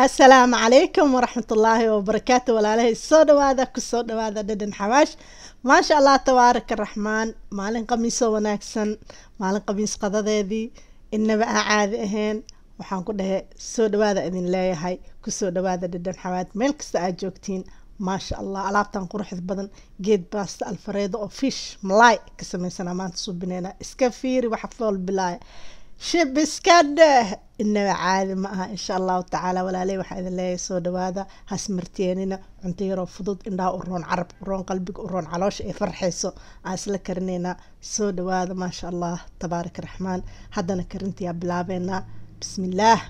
asalaamu calaykum waraxmat ullaahi wabarakaatu walaalahay soo dhawaada kusoo dhawaada dhadhan xawaash maasha allah tabaaraka raxmaan maalin qamiisoo wanaagsan maalin qamiis qadadeedii inaba aan caadi ahayn waxaan ku dhahay soo dhawaada idin leeyahay kusoo dhawaada dhadhan xawaad meel kasta aad joogtiin maasha allah alaabtan quruxda badan geed baasta alfareedo oo fish malay ka sameysana maanta suubineyna iska fiiri wax fool bilaaya shabiskadheh inaba caadi ma aha insha allahu tacaala walaaley waxaa idin leeyahay soo dhawaada hasmarteenina cunto yaroo fudud indhaha u roon carab u roon qalbiga u roon caloosha ay farxayso aan isla karinaynaa soo dhawaada maasha allah tabaaraka raxmaan haddana karintayaa bilaabeynaa bismillaah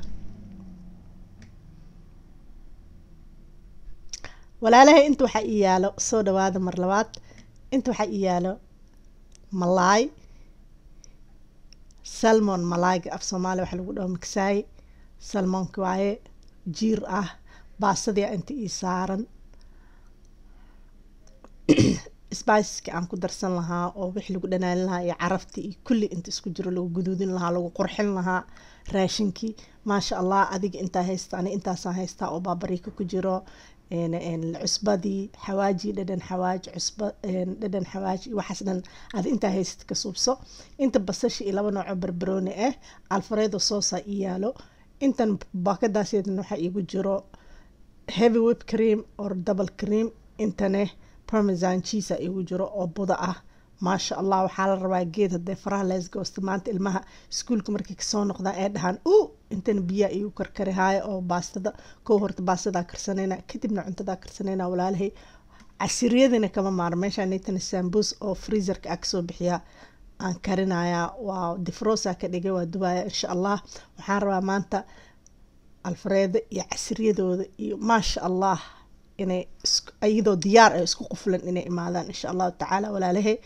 walaalahay int waxaa ii yaalo soo dhawaada marlabaad int inta waxaa ii malaay salmon malaaga af soomaaliya waxa lagu dhaho miksaaye salmoonka waaye jiir ah baasadii inta ii saaran sbiceka aan ku darsan lahaa oo wixii lagu dhanaanin lahaa iyo caraftii iyo kulli inta isku jiro lagu guduudin lahaa lagu qurxin lahaa raashinkii maasha allah adiga intaa haysta ani intaasaan haystaa oo baabariika ku jiro cusbadii xawaaji dhadhan xawaaj cusba dhadhan xawaaj waxaas dhan aad intaa haysad ka suubso inta basasha iyo laba nooco barbarooni ah eh, alfareedo soosa i yaalo intan baakadaasdan waxaa iigu jiro heavy web cream or double cream intane parmesan cheese iigu jiro oo buda ah maasha allah waxaa la rabaa geed hadee faraha laisgoosta maanta ilmaha iskuulka markay kasoo noqdaa ee dhahaan u intana biyaa iyu karkarihaayo oo baastada kow horta baastadaa karsanayna kadibna cuntadaa karsanayna walaalhay casiriyadina kama maaro meeshaanaytana sambus oo freezerka a kasoo bixiyaa aan karinayaa waa difrosa ka dhigay waa dubaaya insha allah waxaan rabaa maanta alfareedo iyo casiriyadooda iyo maasha allah inay iyadoo diyaar ay isku quflan inay imaadaan insha allahu tacaala walaalahay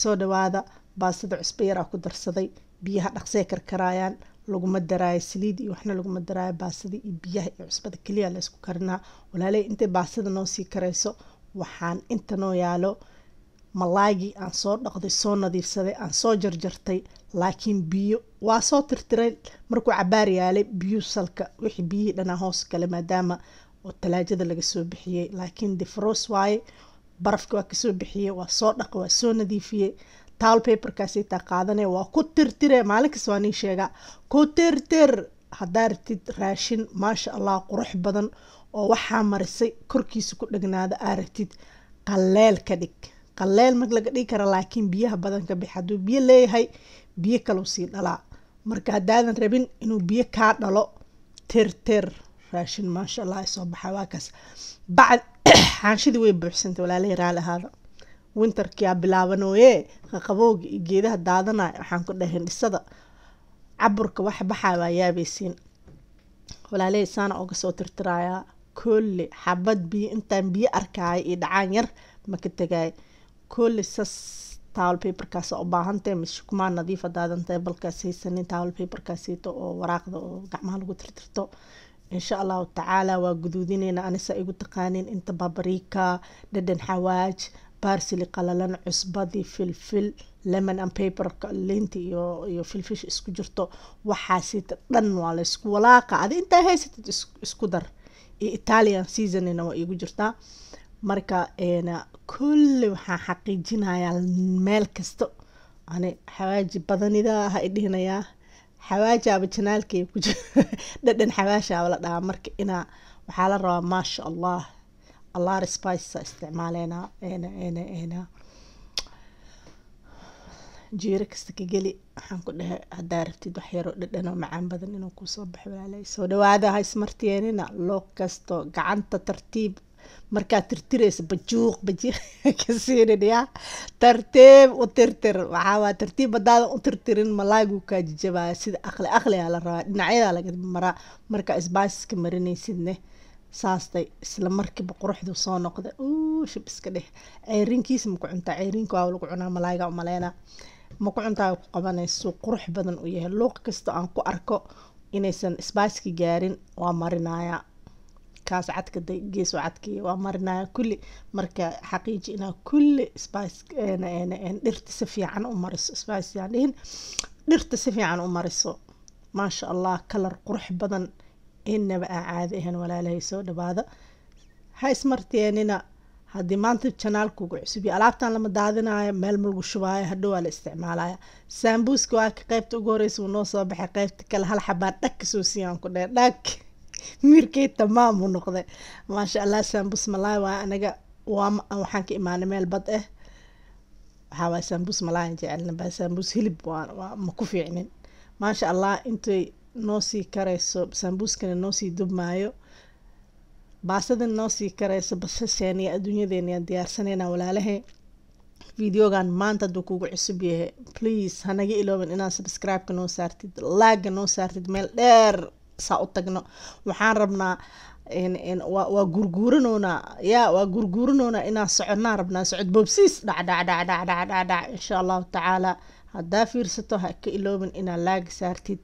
soo dhawaada baasida cusba yaraa ku darsaday biyaha dhaqsee karkaraayaan laguma daraayo saliid iyo waxna laguma daraayo baasida iyo biyaha iyo cusbada keliya laysku karinaa walaaley intay baasida noo sii karayso waxaan inta noo yaalo malaagi aan soo dhaqday soo nadiifsaday aan soo jarjartay laakiin biyo waa soo tirtiray markuu cabaar yaalay biyuu salka wixii biyihii dhanaa hoos gale maadaama oo talaajada laga soo bixiyey laakiin defros waaye barafka waa kasoo bixiye waa soo dhaqa waa soo nadiifiyey tal paperkaas itaa qaadane waa ku tirtire maalinkasta waa nii sheegaa ku tirtir haddaa rabtid raashin maasha allah qurux badan oo waxaa marisay korkiisa ku dhegnaada aa rabtid qaleel ka dhig qaleel mag laga dhigi kara laakiin biyaha badan ka bix hadduu biyo leeyahay biyo kalau sii dhalaa marka haddaadan rabin inuu biyo kaa dhalo tirtir raashin maasha allah ay soo baxay waa bacd xaanshidii way buuxsanta walaalay raali ahaada wintarkiyaa bilaabanoye qaqabowga iyo geedaha daadanay waxaan ku dhahay dhisada caburka wax baxay waa yaabaysiin walaalay saana uga soo tirtirayaa koolle xabad biyo intaan biyo arkaaya iyo dhacaan yar maka tegaay koolle sas towel paperkaas u baahantahay mashukumaa nadiifa daadantahay balkaas haysanin towel paperkaas oo waraaqda oo gacmaha lagu tirtirto insha allahu tacaala waa guduudineyna anisa igu taqaanin inta babarika dhadhan xawaaj barsili qalalan cusbadii filfil lemon and paperka linti iyo iyo filfish isku jirto waxaasita dhan waa laysku walaaqa adi intaa haysatid isku dar iyo italian seasonina waa iigu jirtaa marka kulli waxaan xaqiijinayaa meel kasta ani xawaaji badanida ha idhihinayaa xawaajaaba janaalkay ku dhadhan xawaashaaba la dhahaa marka inaa waxaa la rabaa maasha allah allah spicesa isticmaaleena eena eena eena jiiro kasta ka geli waxaan ku dhehe haddaa rabtid wax yaroo dhadhanoo macaan badan inuu kusoo baxo walaalay soo dhawaada ha ismartiyeenina loo kasto gacanta tartiib markaad tirtirayso bajuuq bajiiq kasiinaya tartiib u tirtir waxaa waa tartiib hadaadan u tirtirin malaagu kaa jijabaa sida aqli aqligaa la rabaa dhinacyadaa laga maraa marka isbaasiska marinaysidne saastay isla markiiba quruxdu soo noqda uushib iska dheh ceyrinkiisa maku cuntaa ceyrinka waa lagu cunaa malaaga umaleynaa maku cuntaa ku qabanaysu qurux badan u yahay luuq kastoo aan ku arko inaysan isbaaski gaarin waa marinayaa kaas cadkada geesoo cadkiya waa marinaya kulli marka xaqiiji inaa kulli spice dhirta si fiican u mariso spice dhirta si fiican u mariso maasha allah kalar qurux badan inaba aa caadi ahayn walaalahay soo dhawaada ha ismarteenina haddii maanta janaalkuugu cusubiya alaabtan lama daadinayo meel malagu shubaayo hadhow waa la isticmaalaya saambuuska waa ka qeybta ugu horeysa uu noo soo baxay qeybta kale hal xabaan dhag kasoo siiyaan ku dhag miirkey tamaam uu noqday maasha allah sambus malay waa anaga waxaan ka imaanay meel bad ah eh. waxaa waay sambus malayan jecelnaba sambus hilib ma ku fiicnin maasha allah intay noo karayso sambuskana noo sii dubmaayo baasada noo sii karayso basasheeniya adduunyadeeniya diyaarsanayna walaalahay videogan maanta hadduu kuugu cusub yahay please hanaga ilooban inaad subscribe-ka noo saartid laaga noo saartid meel dheer saa u tagno waxaan rabnaa waa gurguuranoonaa ya waa gurguuranoonaa inaan soconaan rabnaa socod boobsiis dhacdhacdhacdhacdhacdhac insha allahu tacaala haddaa fiirsato ha ka iloobin inaad laag saartid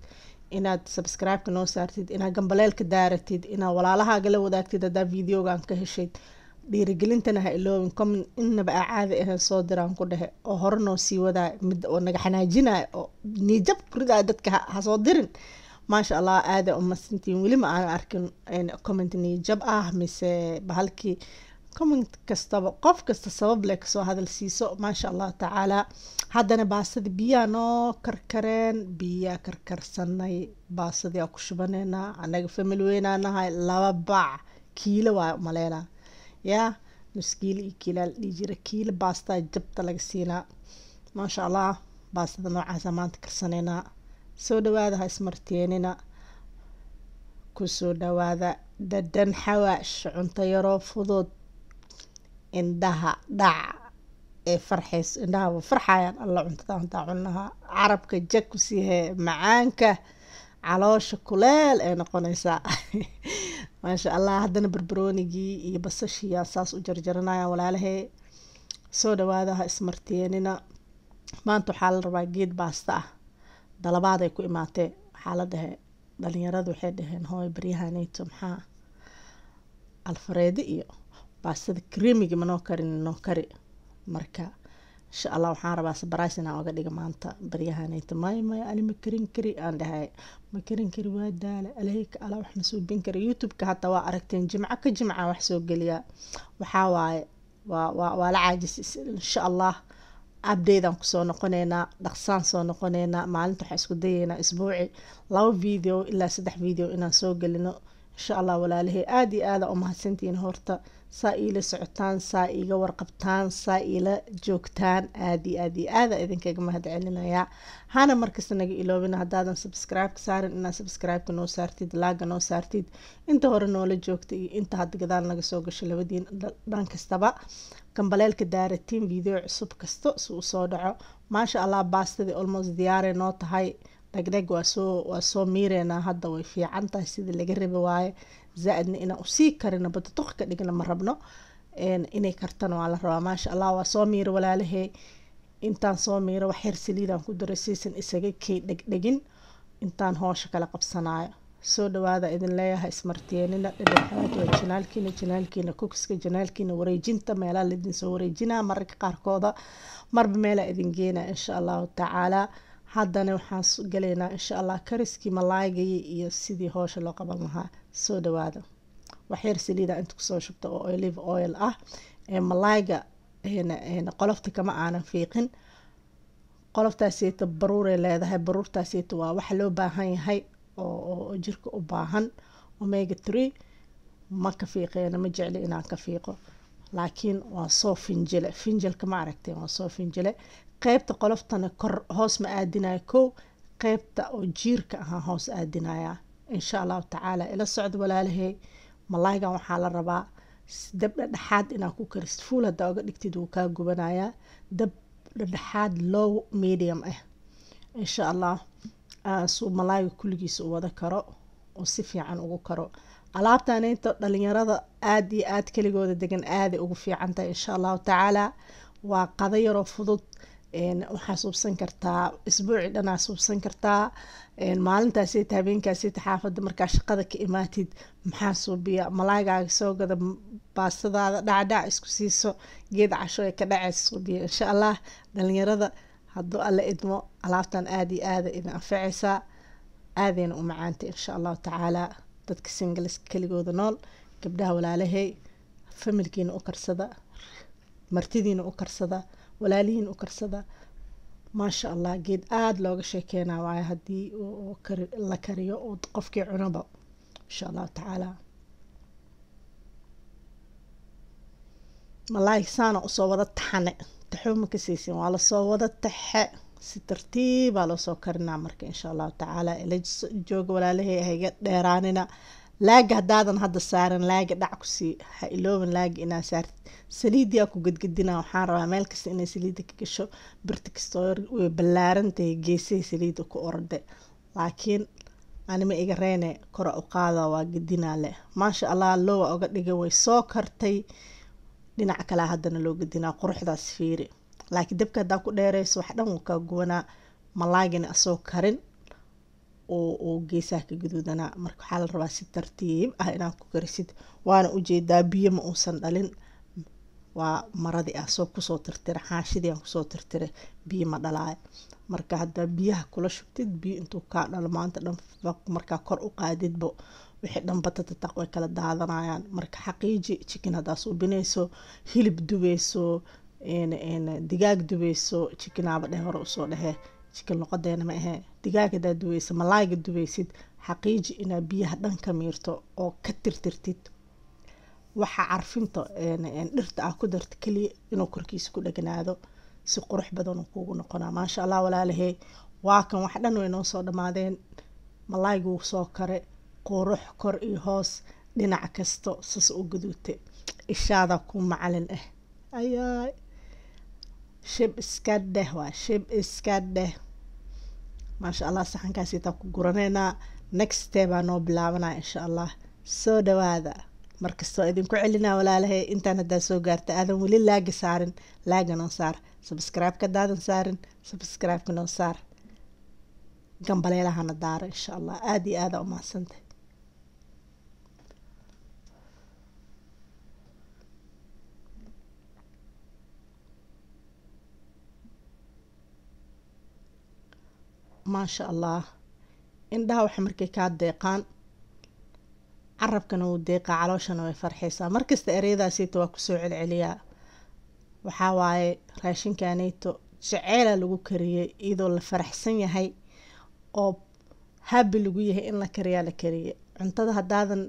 inaad subscribe-ka noo saartid inaad gambaleelka daaratid inaad walaalahaaga la wadaagtid haddaa videogan ka heshayd dhiirigelintana ha iloobin comin innaba aa caadi ahayn soo diraan ku dhehe oo hore sii wadaa mid oo naga xanaajinaya oo niijab ridaa dadka hasoo dirin maasha allah aad umadsantiin weli ma aan arkin comment niyjab ah mise bahalkii comment kastaba qof kasta sabab le kasoo hadal siiso maasha allah tacaala haddana baasada biyaa noo karkareen biyaa karkarsanay baasadii aa ku shubaneynaa anaga famil weynaa nahay laba bac kiilo waa umaleynaa yaa nus iyo kiilaa dhihi jira kiilo baastaa jabta laga siinaa maasha allah baasada noocaasa maanta karsaneynaa soo dhawaada ha ismarteenina kusoo dhawaada dadan xawaash cunto yaroo fudud indhaha dhac ee farxays indhahaba farxayaan alla cuntada hantaa cunaha carabka jag ku macaanka caloosha kuleel ee noqonaysaa maasha allah haddana berberoonigii iyo basashiiyaa saas u jarjaranaya walaalahee soo dhawaada ha ismarteenina maanta waxaa la rabaa geed baasta ah dalabaaday ku imaatee waxaa la dhahe dhalinyarada waxay dhaheen hooy baryahaneyto maxaa alfareedi iyo baastada kremigi manoo karin noo kari marka insha allah waxaan rabaa sabarays inaan oga dhiga maanta baryahaneyto maayo maayo ani ma karin kari aan dhahay ma karin kari waa daala alahayka ala wax ma soo bin kara youtube-ka hataa waa aragteen jimco ka jimca wax soo geliyaa waxaa waaye waa waa waa la caajis insha allah abdatedaan kusoo noqoneynaa dhaqsaan soo noqoneynaa maalinta waxaa isku dayeynaa isbuuci laba video ilaa saddex video inaan soo gelino insha allah walaalahey aada iyo aada u mahadsantihiin horta saa iila socotaan saa iga warqabtaan saa iila joogtaan aad iyo aada idinkaga mahad celinayaa hana markasta naga iloobin haddaadan subscribe-ka saarin inaad subscribe noo saartid laaga noo saartid inta hore noola joogta iyo inta had gadaal naga soo gasho labadiin dhan kastaba gambaleelka daaratiin video cusub kasta si uu soo dhaco maasha allah baastadii almost diyaare noo tahay dhegdheg waa soo waa soo miireynaa hadda way fiican tahay sidii laga rabi waaye zaaidna inaan usii karino bataduq ka dhigna ma rabno inay kartana waa la rabaa maasha allah waa soo miira walaalahey intaan soo miira wax yar saliidaan ku daro siisan isaga kay dhegdhegin intaan hoosha kala qabsanaayo soo dhawaada idin leeyaha ismartiyeenina dhadhaxaad waa janaalkiina janaalkiina kukiska janaalkiina wareejinta meelaa laidinsoo wareejinaa mararka qaarkooda marba meelaa idin geenaa insha allahu tacaalaa haddana waxaan gelaynaa insha allah kariskii malaaygayi iyo sidii hoosha loo qaban lahaa soo dhawaada waxyar saliida inta kusoo shubta oo olive oil ah malaayga qolofta kama aanan fiiqin qoloftaasiyta baruuray leedahay baruurtaasiyta waa waxa loo baahan yahay oo jirka u baahan omega three ma ka fiiqeena ma jecli inaan ka fiiqo laakiin waan soo finjile finjilka ma aragtay waan soo finjile qeybta qoloftana kor hoos ma aadinaya kow qeybta oo jiirka ahaa hoos aadinaya insha allahu tacaala ila socda walaalahey malaygan waxaa la rabaa dab dhadhexaad inaa ku karisid fuul haddaa oga dhigtid wuu kaa gubanayaa dab dhadhexaad low medium ah eh. insha allah suu malaayga kulligiisa u wada karo uu si fiican ugu karo alaabtan dhalinyarada aad iyo aad keligooda degan aaday ugu fiican tahay insha allahu tacaalaa waa qado yaroo fudud waxaa suubsan kartaa isbuuci dhanaa suubsan kartaa maalintaasita habeenkaasita xaafada markaa shaqada ka imaatid maxaa suubiya malaagaaga soo gada baasadaada dhacdhac isku siiso geed casho ee ka dhaceys suubiya insha allah dhalinyarada hadduu alla idmo alaabtan aada iyo aada idin anfacaysaa aadayna u macaantay insha allahu tacaalaa dadka singaleska keligooda nool gabdhaha walaalahay familkiina u karsada martidiina u karsada walaalihiina u karsada maasha allah geed aada looga sheekeynaa waayo haddii la kariyo oo qofkii cunaba insha allahu tacaala malaayi saana usoo wada taxane taxoo ma ka siisin waa lasoo wada taxe si tartiibaa ah loosoo karinaa marka insha allahu tacaala ilajooga walaalahay ha dheeraanina laaga haddaadan hadda saaran laaga dhac kusii ha ilooban laaga inaa saartid saliidiyaa ku gadgadina waxaan rabaa meel kasta inay saliida ka gasho birti kasta way ballaarantahay geesahay saliida ku orode laakiin anima iga reene kora u qaada waa gadinaa leh maasha allah loowa oga dhiga way soo kartay dhinac kale haddana loo gadinaa quruxdaas fiiri laakiin dabka hadaa ku dheereyso wax dhan wuu kaa gubanaa malaagina asoo karin oo geesaha ka gaduudanaa marka waxaa la rabaa si tartiib ah inaad ku karisid waana ujeedaa biyo ma uusan dhalin waa maradii ah soo kusoo tirtira xaashidii aan kusoo tirtiray biyo ma dhalaayo marka haddaa biyaha kula shubtid biyo intuu kaa dhalo maanta dhan markaa kor u qaadidbo wixii dhan batatataq way kala daadanayaan marka xaqiiji chicken haddaa soo hilib dubayso digaag dubeyso jikinaaba dheh hore usoo dhehe jikin loqodeena ma ahe digaag hadaa dubaysa malaayga dubaysid xaqiiji inaad biyaha dhan ka miirto oo ka tirtirtid waxa carfinta dhirta ah ku darta keliya inuu korkiisa ku dhegnaado si qurux badan kuugu noqonaa maasha allah walaalahe waa kan wax dhan waynoo soo dhammaadeen malaaygu soo kare qurux kor iyo hoos dhinac kasta sas u gaduute ishaadaa ku macalin ah eh. ayaay shib iska dheh waa shib iska dheh maasha allah saxankaas itaan ku guranaynaa next day baa noo bilaabanaya insha allah soo dhawaada markastoo idinku celinaa walaalahay intaan haddaa soo gaarta aadan weli laagi saarin noo saar sabscribe-ka daadan saarin sabscribe noo saar gambaleelahana daaro insha allah aada iyo aada u maasha allaah indhaha waxa markay kaa deeqaan carabkana wuu deeqaa calooshana way farxaysaa markasta ereyadaasiita waa kusoo celceliyaa waxaa waaye raashinkanayto jaceela lagu kariyay iyadoo la faraxsan yahay oo haabi lagu yahay in la kariyaa la kariyey cuntada haddaadan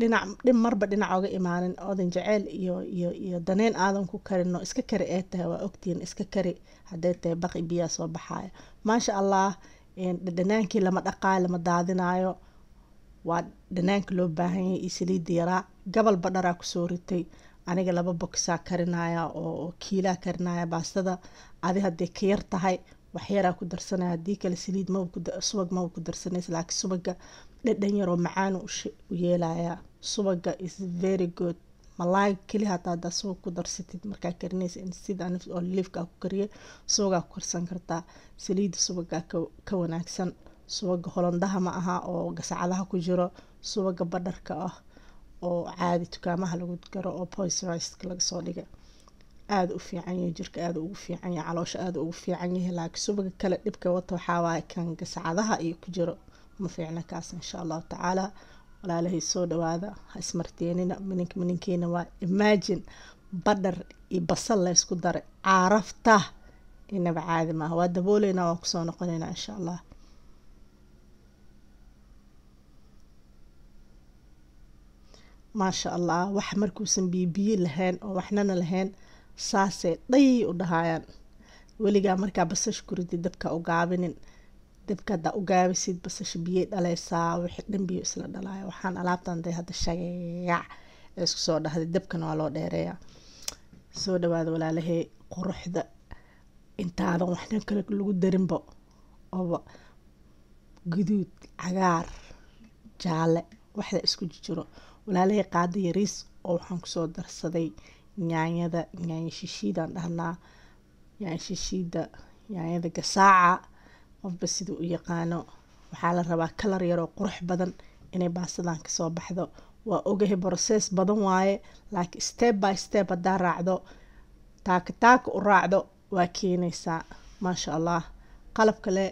dhinac marba dhinac oga imaanin oodan jeceyl iyo iyo iyo daneen aadan ku karinoo iska kari ee tahay waa ogtihiin iska kari hadday tahay baqi biyaa soo baxaayo maasha allah dhadhanaankii lama dhaqaayo lama daadinaayo waa dhanaanka loo baahanyay iyo saliida yaraa gabalba dharaa kusoo ritay aniga laba boksaa karinaya oo kiilaa karinaya baastada adi hadday ka yar tahay waxyaraa ku darsanaya haddii kale saliid maba subag maba ku darsanaysa laakiin subaga dhadhan yaroo macaanu u yeelayaa subaga is very good malaay keliya hataa subag ku darsatid markaa karinaysa sida oo liifka ku kariya subagaa ku karsan kartaa saliida subagaa ka wanaagsan subaga holandaha ma aha oo gasacadaha ku jiro subaga badharka ah oo caadi tukaamaha lagu garo oo poisricek lagasoo dhiga aada u fiican yahay jirka aada ugu fiican yahay caloosha aada ugu fiican yahay laakiin subaga kale dhibka wata waxaa kan gasacadaha iyo ku jiro ma fiicna kaas insha allahu tacaalaa walaalahay soo dhawaada ha ismarteenina minink mininkiina waa imagine badhar iyo basal la ysku daray caarafta inaba caadi maaha waa dabooleynaa waa kusoo noqoneynaa insha allah maasha allah wax markuusan biyobiyo lahayn oo waxnana lahayn saasay dhay u dhahayaan weligaa markaa basash kuridi dabka u gaabinin dhibka haddaa u gaabisid basasha biyey dhaleysaa wixii dhan biyo isla dhalaaya waxaan alaabtan dee hadda shagaac ee isku soo dhahday dabkana waa loo dheereeya soo dhawaada walaalahey quruxda intaadan waxna kale lagu darinbo ooba guduud cagaar jaale waxda isku jijiro walaalahey qaada yariis oo waxaan kusoo darsaday nyaanyada nyaanya shishiidaan dhahnaa nyaanya shishiida nyaanyada gasaaca qofba siduu u yaqaano waxaa la rabaa kalar yaroo qurux badan inay baastadan kasoo baxdo waa ogahay broses badan waaye laakiin step by step haddaa raacdo taaka taaka u raacdo waa keenaysaa maasha allah qalab kale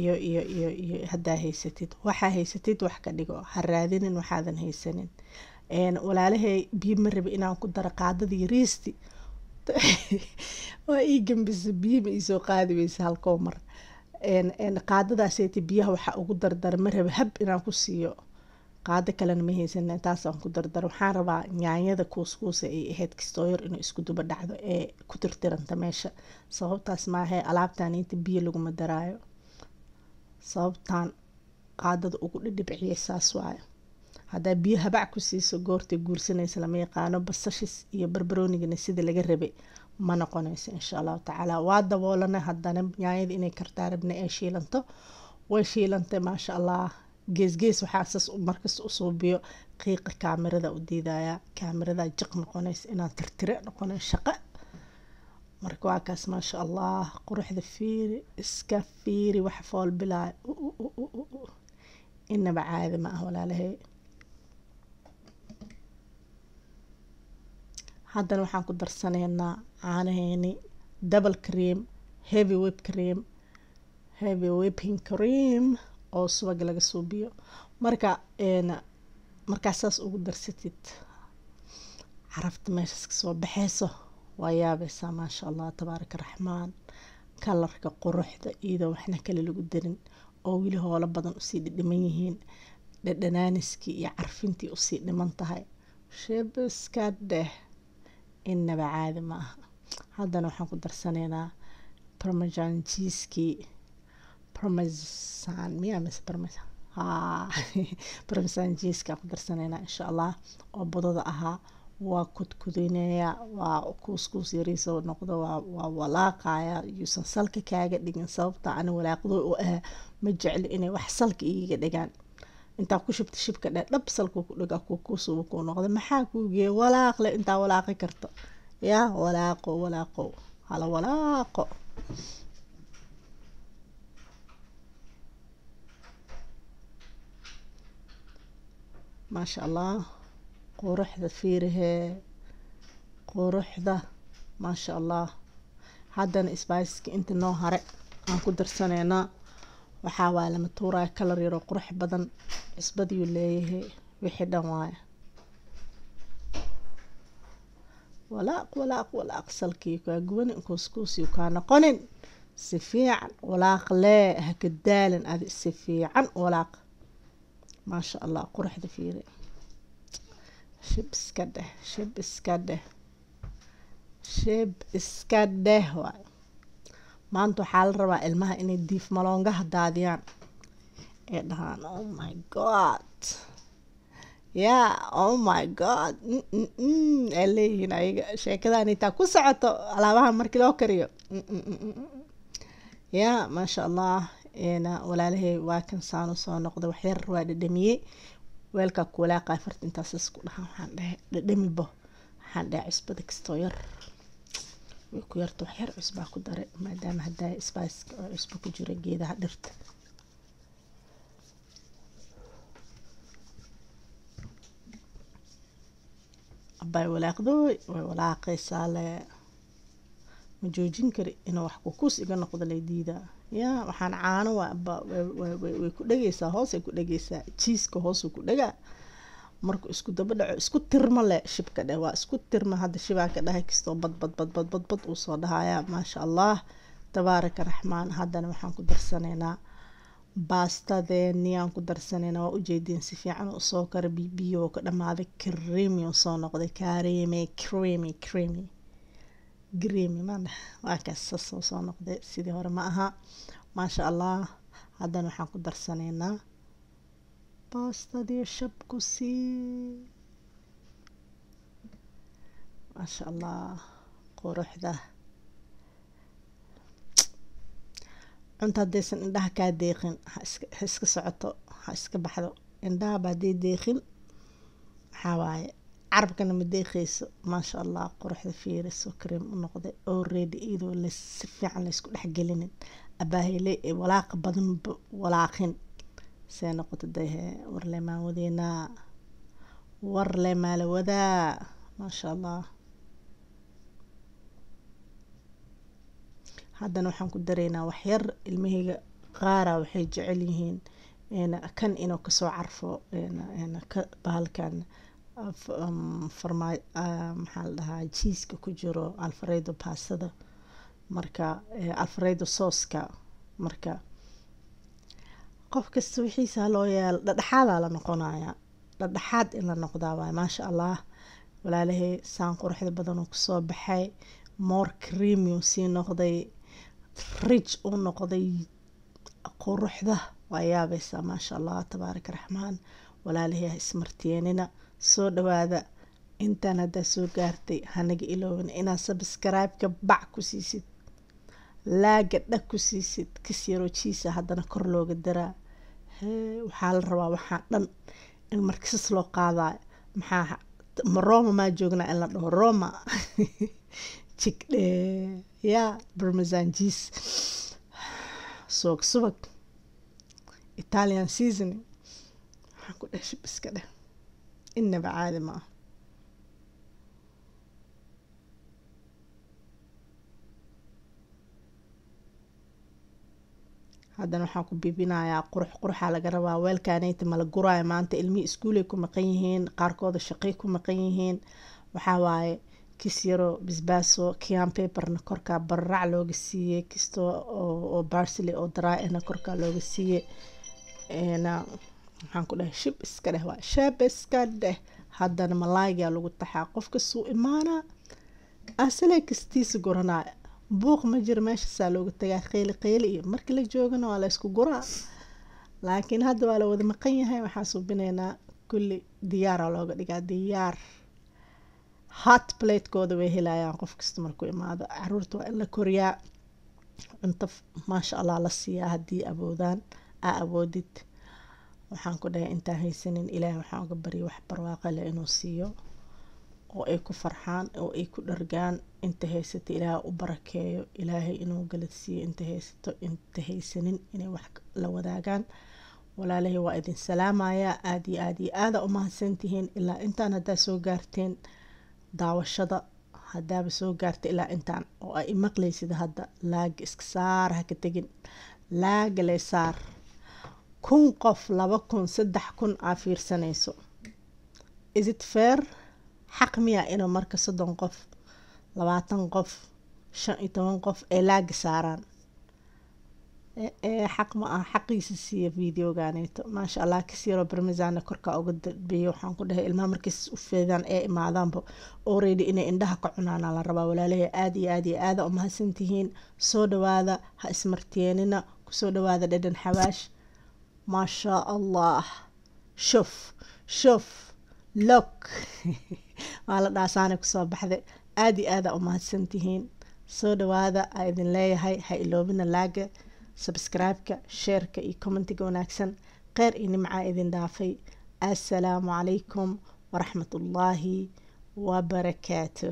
iyo iyo iyo iyo haddaa haysatid waxaa haysatid wax ka dhigo ha raadinin waxaadan haysanin walaalahay biyo ma rabi inaan ku dara qaadadii riisti waa ii gambisa biyo ma iisoo qaadi weysa halkoo mar qaadadaaseyta biyaha waxaa ugu dardar ma raba hab inaan ku siiyo qaado kalena ma haysan intaasaan ku dardar waxaan rabaa nyaanyada kuuskuusa ay ahayd kastooyar inuu isku duba dhacdo ee ku tirtiranta meesha sababtaas maahee alaabtan inta biyo laguma daraayo sababtaan qaadada ugu dhidhibciya saas waayo haddaa biyo habac ku siiso goortay guursanaysa lama yaqaano basashis iyo barbaroonigana sida laga rabay ma noqonayso insha allahu tacaala waa daboolana haddana yaanyada inay kartaa rabna ay shiilanto way shiilantay maasha allah geesgees waxaasas markas u suubiyo qiiqa kaamirada u diidaya kaamirada jiq noqonaysa inaan tirtire noqonay shaqe marka waa kaas maasha allah quruxda fiiri iska fiiri wax foolbilaa inaba caadi ma ah walaalahay haddana waxaan ku darsanaynaa caanaheeni double cream heavy web cream heavy weping cream oo subag laga suubiyo marka markaa saas ugu darsatid carafta meeshaas kasoo baxayso waa yaabaysaa maasha allah tabaaraka raxmaan kalarka quruxda iyadoo waxna kale lagu darin oo weli hoolo badan usii dhidhiman yihiin dhadhanaaniskii iyo carfintii usii dhiman tahay shebiska innaba caadi ma aha haddana waxaan ku darsanaynaa parmesan cheesekii parmesan miyaa mise parmesan haa ah, parmesan ku darsanaynaa insha allah oo budada ahaa waa kudkudinaya waa kuuskuus yariisoo noqdo waa walaaqaya yuusan salka kaaga dhigin sababta ani walaaqdo u ah ma jecli inay wax salka iiga dhigaan intaa ku shubta shibka dhe dhab salku ku dhiga kusuba kuu noqda maxaa kuu geeya walaaqle intaa walaaqi karto yaa walaaqo walaaqo hala walaaqo maasha allah quruxda fiirihee quruxda maasha allah haddana sbaiska inta noo hare aan ku darsaneynaa waxaa waay lama tuuraayo kalar yaroo qurux badan cisbadiyuu leeyahay wixii dhan waaya walaaq walaaq walaaq salkii kaa guwan kuuskuusiu kaa noqonin si fiican walaaq lee haka daalin adi si fiican walaaq maasha allah quruxda fiiri shib iska dheh shib iska dheh shib iska dheh waay maanta waxaa la rabaa ilmaha inay diif maloongaha daadiyaan ee dhahaan oh my god ya oh my god mm, mm, mm. ay leeyihiin ayaga sheekadan intaa ku socoto alaabahan markii loo kariyo yaa maasha allah n walaalahay waakan kan saan usoo noqday waxyar waa dhadhamiyey weelka kuulaaqa afartintaasisku dhaha waxaan dhehe dhadhamibo waxaan dhehe cusbada kastoo yar way ku yarta wax yar cusbaa ku daray maadaama hadaa sbaiska oo cusbo ku jira geedaha dhirta abay walaaqdooy way walaaqaysaa le ma joojin kari inuu wax kukuus iga noqdo lay diidaa yaa waxaan caano waa way ku dhegaysaa hoosay ku dhegaysaa jiiska hoosuu ku dhagaa markuu isku daba dhaco isku tirmo leh shibka dheh waa isku tirma hadda shibaanka dhahay kastoo badbadbadbadbadbad uu soo dhahayaa maasha allah tabaaraka raxmaan haddana waxaan ku darsanaynaa baastadeeniyaan ku darsanaynaa waa ujeediin si fiican u kara bibiyo ka dhammaaday kremi u soo noqday karemi kremi kremi gremi mana waa kaasasoo soo noqday sidii hore ma aha maasha allah haddana waxaan ku darsanaynaa Basta deixa kusi maasha allah quruxda cunta haddaysan indhaha kaa deeqin ha iska socoto ha iska baxdo indhahaba hadday deeqin maxaa waaye carabkana ma deeqayso maasha allah quruxda fiiri soo kareem u noqday oo ready iyadoo si fiican laysku dhex gelinin abaahile ee walaaqa badan walaaqin see noqoto dehe warle maan wadaynaa warle maa la wadaa maasha allah haddana waxaan ku daraynaa waxyar ilmahayga qaara waxay jecel yihiin kan inuu kasoo carfo bahalkan ah, um, ah, maxaa la dhahaa jiiska ku jiro alfredo baasada marka eh, alfredo sooska marka qof kasta wixiisa loo yeelo dhadhexaadaa la noqonayaa dhadhexaad in la noqdaa waay maasha allah walaalahay saan quruxda badan uu kusoo baxay moor cremiu sii noqday rij uu noqday quruxda waa yaabaysaa maasha allah tabaaraka raxmaan walaalahaya ismartiyeenina soo dhawaada intaan haddaa soo gaartay hanaga iloobin inaad sabskraibeka bac ku siisid laaga dhag ku siisid kas haddana kor looga daraa waxaa la rabaa waxaa dhan in markisas loo qaadayo maxaa roma maa joognaa in la dhaho roma jigdhe yaa bermesanjiis subag subag italian season waxaan ku dheh shibiska dheh inaba caadi ma ah haddana waxaan ku bibinayaa qurux quruxa laga rabaa weelkaanayti mala guraayo maanta ilmihii iskuulay ku maqan yihiin qaarkooda shaqay ku maqan yihiin waxaa waaye kis yaro bisbaaso kian paperna korkaa bararac looga siiyey kisto oo barsely oo daraa-ina korkaa looga siiyey waxaan ku dhahay shib iska dheh waa shab iska dheh haddana malaaygaa lagu taxaa qof kasuu imaanaa asale kastiisa goranaa buuq ma jiro meeshaasaa looga tagaa qeyli qeyli iyo markii la joogana waa la isku guraa laakiin hadda waa la wada maqan yahay waxaan suubineynaa kulli diyaaraa looga dhigaa diyaar hot platekooda way helayaan qof kasta markuu imaado caruurta waa in la koriyaa cunto maasha allah la siiyaa haddii awoodaan aa awoodid waxaan ku dhahay intaan haysanin ilaahay waxaan uga barya wax barwaaqale inuu siiyo oo ay ku farxaan oo ay ku dhargaan inta haysata ilaah u barakeeyo ilaahay inuu galadsiiyo inta haysato inta haysanin inay wax la wadaagaan walaalahay waa idin salaamayaa aada iyo aada iyo aada u mahadsantihiin ilaa intaan haddaa soo gaarteen daawashada haddaaba soo gaarta ilaa intaan oo ay i maqlaysida hadda laag iska saar ha ka tegin laaga lay saar kun qof laba kun saddex kun aa fiirsanayso is it fair xaq miya inuu marka soddon qof labaatan qof shan iyo toban qof ee laagi saaraan e, e, xaq ma aha xaqiisa siiya videogaaneeto maasha allah kasiyaroo barmizaana korkaa uga dambeeyay waxaan ku dhahay ilmaha markiis u feedaan ee imaadaanba already inay indhaha ka cunaanaa la rabaa walaalahaya aada iyo aada iyo aada umahadsantihiin soo dhawaada ha ismartiyeenina kusoo dhawaada dhadhan xawaash maasha allah shof shof lok waa la dhaasaana kusoo baxday aada iyo aada umahadsantihiin soo dhawaada aa idin leeyahay ha iloobina laaga sabskraibeka sheerka iyo commentiga wanaagsan kheyr iyo nimcaa idin dhaafay assalaamu calaykum waraxmatullaahi wa wabarakaatu